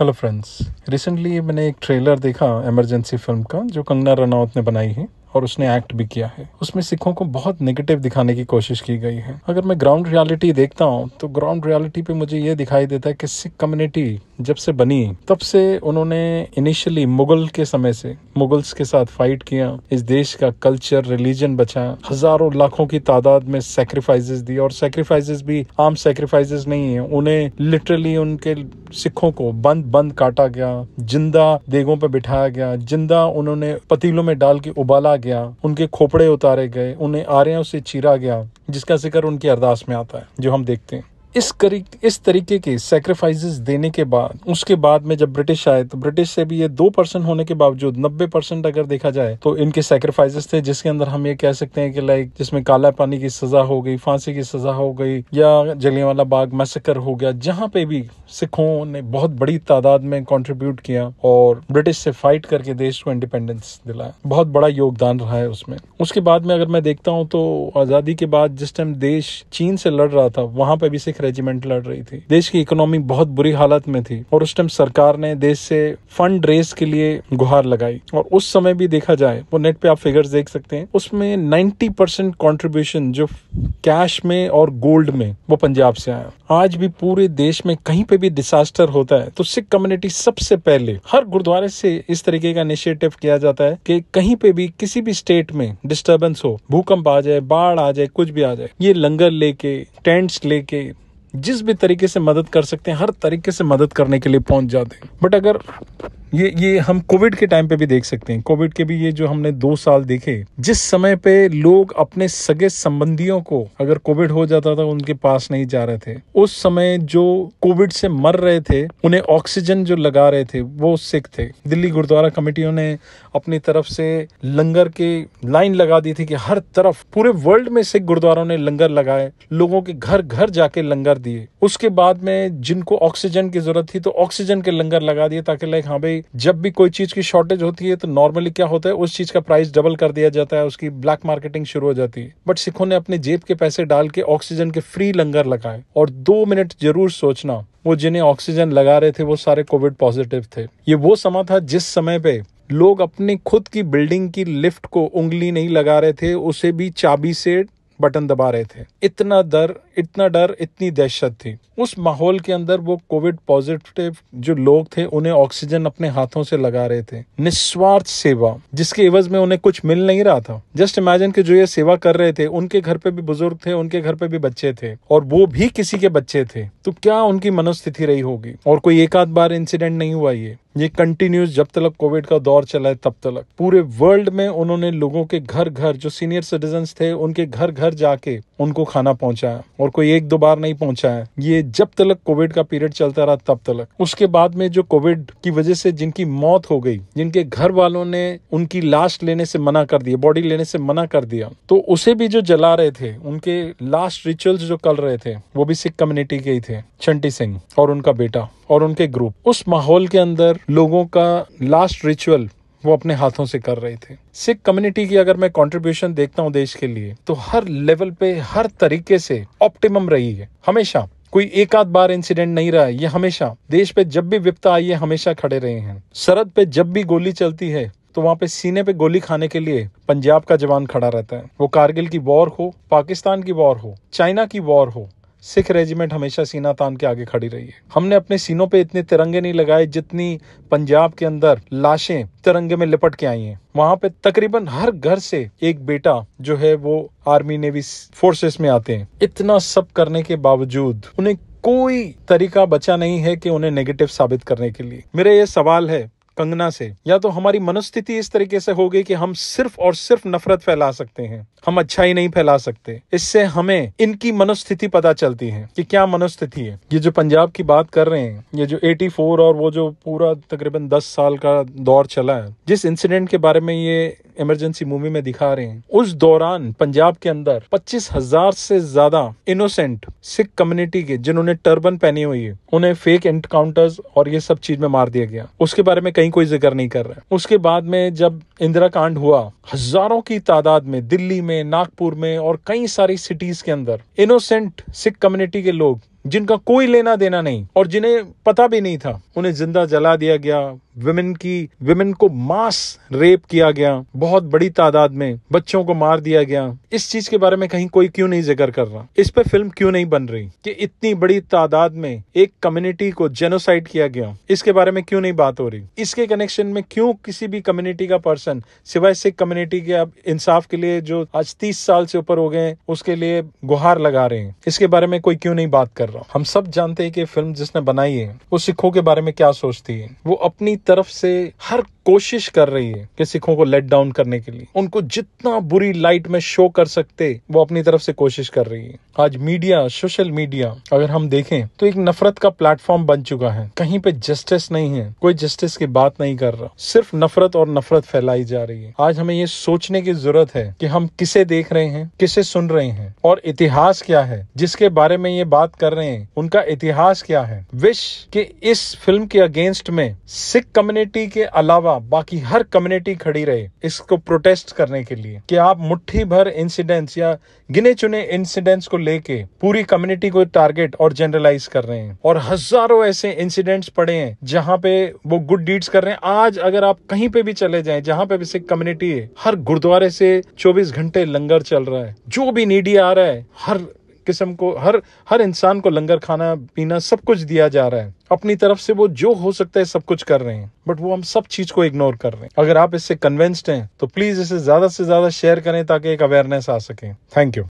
hello friends recently मैंने एक trailer देखा एमरजेंसी फिल्म का जो कंगना रनौत ने बनाई है और उसने एक्ट भी किया है उसमें सिखों को बहुत नेगेटिव दिखाने की कोशिश की गई है अगर मैं ग्राउंड रियलिटी देखता हूँ तो ग्राउंड रियलिटी पे मुझे ये दिखाई देता है कि सिख कम्युनिटी जब से बनी तब से उन्होंने इनिशियली मुगल के समय से मुगल्स के साथ फाइट किया इस देश का कल्चर रिलीजन बचाया हजारों लाखों की तादाद में सेक्रीफाइजेस दी और सेक्रीफाइजेस भी आम सेक्रीफाइजेस नहीं है उन्हें लिटरली उनके सिखों को बंद बंद काटा गया जिंदा देगों पर बिठाया गया जिंदा उन्होंने पतीलों में डाल के उबाला गया उनके खोपड़े उतारे गए उन्हें आर्यों से चीरा गया जिसका जिक्र उनकी अरदास में आता है जो हम देखते हैं इस करी इस तरीके के सेक्रीफाइस देने के बाद उसके बाद में जब ब्रिटिश आए तो ब्रिटिश से भी ये दो परसेंट होने के बावजूद नब्बे परसेंट अगर देखा जाए तो इनके सेक्रीफाइसेस थे जिसके अंदर हम ये कह सकते हैं कि लाइक जिसमें काला पानी की सजा हो गई फांसी की सजा हो गई या वाला बाग मैसेकर हो गया जहाँ पे भी सिखों ने बहुत बड़ी तादाद में कॉन्ट्रीब्यूट किया और ब्रिटिश से फाइट करके देश को इंडिपेंडेंस दिलाया बहुत बड़ा योगदान रहा है उसमें उसके बाद में अगर मैं देखता हूँ तो आज़ादी के बाद जिस टाइम देश चीन से लड़ रहा था वहां पर भी सिख एक रेजिमेंट लड़ रही थी देश की इकोनॉमी बहुत बुरी हालत में थी और उस टाइम सरकार ने देश से फंड रेस के लिए गुहार लगाई और उस समय भी देखा जाए वो नेट पे आप फिगर्स देख सकते हैं उसमें नाइन्टी परसेंट कॉन्ट्रीब्यूशन जो कैश में और गोल्ड में वो पंजाब से आया आज भी पूरे देश में कहीं पे भी डिसास्टर होता है तो सिख कम्युनिटी सबसे पहले हर गुरुद्वारे से इस तरीके का इनिशिएटिव किया जाता है कि कहीं पे भी किसी भी स्टेट में डिस्टरबेंस हो भूकंप आ जाए बाढ़ आ जाए कुछ भी आ जाए ये लंगर लेके टेंट्स लेके जिस भी तरीके से मदद कर सकते हैं हर तरीके से मदद करने के लिए पहुंच जाते हैं बट अगर ये ये हम कोविड के टाइम पे भी देख सकते हैं कोविड के भी ये जो हमने दो साल देखे जिस समय पे लोग अपने सगे संबंधियों को अगर कोविड हो जाता था उनके पास नहीं जा रहे थे उस समय जो कोविड से मर रहे थे उन्हें ऑक्सीजन जो लगा रहे थे वो सिख थे दिल्ली गुरुद्वारा कमेटियों ने अपनी तरफ से लंगर के लाइन लगा दी थी कि हर तरफ पूरे वर्ल्ड में सिख गुरुद्वारों ने लंगर लगाए लोगों के घर घर जाके लंगर दिए उसके बाद में जिनको ऑक्सीजन की जरूरत थी तो ऑक्सीजन के लंगर लगा दिए ताकि लाइक हाँ भाई नॉर्मली जब भी कोई चीज की शॉर्टेज होती है तो नॉर्मली क्या होता है उस चीज का प्राइस डबल कर दिया जाता है उसकी ब्लैक मार्केटिंग शुरू हो जाती है बट सिखों ने अपने जेब के पैसे डाल के ऑक्सीजन के फ्री लंगर लगाए और दो मिनट जरूर सोचना वो जिन्हें ऑक्सीजन लगा रहे थे वो सारे कोविड पॉजिटिव थे ये वो समय था जिस समय पे लोग अपने खुद की बिल्डिंग की लिफ्ट को उंगली नहीं लगा रहे थे उसे भी चाबी से बटन दबा रहे थे इतना डर इतना डर इतनी दहशत थी उस माहौल के अंदर वो कोविड पॉजिटिव जो लोग थे उन्हें ऑक्सीजन अपने हाथों से लगा रहे थे निस्वार्थ सेवा जिसके एवज में उन्हें कुछ मिल नहीं रहा था जस्ट इमेजिन के जो ये सेवा कर रहे थे उनके घर पे भी बुजुर्ग थे उनके घर पे भी बच्चे थे और वो भी किसी के बच्चे थे तो क्या उनकी मनोस्थिति रही होगी और कोई एक आध बार इंसिडेंट नहीं हुआ ये ये कंटिन्यूस जब तक कोविड का दौर चला है तब तक पूरे वर्ल्ड में उन्होंने लोगों के घर घर जो सीनियर सिटीजन थे उनके घर घर जाके उनको खाना पहुंचाया और कोई एक दो बार नहीं पहुंचाया ये जब तक कोविड का पीरियड चलता रहा तब तक उसके बाद में जो कोविड की वजह से जिनकी मौत हो गई जिनके घर वालों ने उनकी लाश लेने से मना कर दिया बॉडी लेने से मना कर दिया तो उसे भी जो जला रहे थे उनके लास्ट रिचुअल्स जो कर रहे थे वो भी सिख कम्युनिटी के ही थे छंटी सिंह और उनका बेटा और उनके ग्रुप उस माहौल के अंदर लोगों का लास्ट रिचुअल वो अपने हाथों से कर रहे थे सिख कम्युनिटी की अगर मैं कंट्रीब्यूशन देखता हूँ देश के लिए तो हर लेवल पे हर तरीके से ऑप्टिमम रही है हमेशा कोई एक आध बार इंसिडेंट नहीं रहा ये हमेशा देश पे जब भी विपता आई है हमेशा खड़े रहे हैं सरहद पे जब भी गोली चलती है तो वहाँ पे सीने पे गोली खाने के लिए पंजाब का जवान खड़ा रहता है वो कारगिल की वॉर हो पाकिस्तान की वॉर हो चाइना की वॉर हो सिख रेजिमेंट हमेशा सीना तान के आगे खड़ी रही है हमने अपने सीनों पे इतने तिरंगे नहीं लगाए जितनी पंजाब के अंदर लाशें तिरंगे में लिपट के आई हैं वहां पे तकरीबन हर घर से एक बेटा जो है वो आर्मी नेवी फोर्सेस में आते हैं इतना सब करने के बावजूद उन्हें कोई तरीका बचा नहीं है कि उन्हें नेगेटिव साबित करने के लिए मेरा ये सवाल है कंगना से या तो हमारी मनस्थिति इस तरीके से हो गई कि हम सिर्फ और सिर्फ नफरत फैला सकते हैं हम अच्छाई नहीं फैला सकते इससे हमें इनकी मनस्थिति पता चलती है कि क्या मनस्थिति है ये जो पंजाब की बात कर रहे हैं ये जो 84 और वो जो पूरा तकरीबन 10 साल का दौर चला है जिस इंसिडेंट के बारे में ये इमरजेंसी मूवी में दिखा रहे हैं उस दौरान पंजाब के अंदर पच्चीस हजार से ज्यादा इनोसेंट सिख कम्युनिटी के जिन्होंने टर्बन पहनी हुई है उन्हें फेक एनकाउंटर्स और ये सब चीज में मार दिया गया उसके बारे में कहीं कोई जिक्र नहीं कर रहा है उसके बाद में जब इंदिरा कांड हुआ हजारों की तादाद में दिल्ली में नागपुर में और कई सारी सिटीज के अंदर इनोसेंट सिख कम्युनिटी के लोग जिनका कोई लेना देना नहीं और जिन्हें पता भी नहीं था उन्हें जिंदा जला दिया गया विमेन की विमेन को मास रेप किया गया बहुत बड़ी तादाद में बच्चों को मार दिया गया इस चीज के बारे में कहीं कोई क्यों नहीं जिक्र कर रहा इस पर फिल्म क्यों नहीं बन रही कि इतनी बड़ी तादाद में एक कम्युनिटी को जेनोसाइड किया गया इसके बारे में क्यों नहीं बात हो रही इसके कनेक्शन में क्यों किसी भी कम्युनिटी का पर्सन सिवाय सिख कम्युनिटी के अब इंसाफ के लिए जो आज तीस साल से ऊपर हो गए उसके लिए गुहार लगा रहे हैं इसके बारे में कोई क्यों नहीं बात कर कर रहा हूँ हम सब जानते हैं कि फिल्म जिसने बनाई है वो सिखों के बारे में क्या सोचती है वो अपनी तरफ से हर कोशिश कर रही है कि सिखों को लेट डाउन करने के लिए उनको जितना बुरी लाइट में शो कर सकते वो अपनी तरफ से कोशिश कर रही है आज मीडिया सोशल मीडिया अगर हम देखें तो एक नफरत का प्लेटफॉर्म बन चुका है कहीं पे जस्टिस नहीं है कोई जस्टिस की बात नहीं कर रहा सिर्फ नफरत और नफरत फैलाई जा रही है आज हमें ये सोचने की जरूरत है कि हम किसे देख रहे हैं किसे सुन रहे हैं और इतिहास क्या है जिसके बारे में ये बात कर रहे हैं उनका इतिहास क्या है विश के इस फिल्म के अगेंस्ट में सिख कम्युनिटी के अलावा बाकी हर कम्युनिटी खड़ी रहे इसको प्रोटेस्ट करने के लिए कि आप मुट्ठी भर इंसिडेंट्स या गिने चुने इंसिडेंट्स को लेके पूरी कम्युनिटी को टारगेट और जनरलाइज कर रहे हैं और हजारों ऐसे इंसिडेंट्स पड़े हैं जहाँ पे वो गुड डीड्स कर रहे हैं आज अगर आप कहीं पे भी चले जाए जहाँ पे भी सिख कम्युनिटी है हर गुरुद्वारे से 24 घंटे लंगर चल रहा है जो भी नीडी आ रहा है हर किस्म को हर हर इंसान को लंगर खाना पीना सब कुछ दिया जा रहा है अपनी तरफ से वो जो हो सकता है सब कुछ कर रहे हैं बट वो हम सब चीज को इग्नोर कर रहे हैं अगर आप इससे कन्विंस्ड हैं तो प्लीज इसे ज्यादा से ज्यादा शेयर करें ताकि एक अवेयरनेस आ सके थैंक यू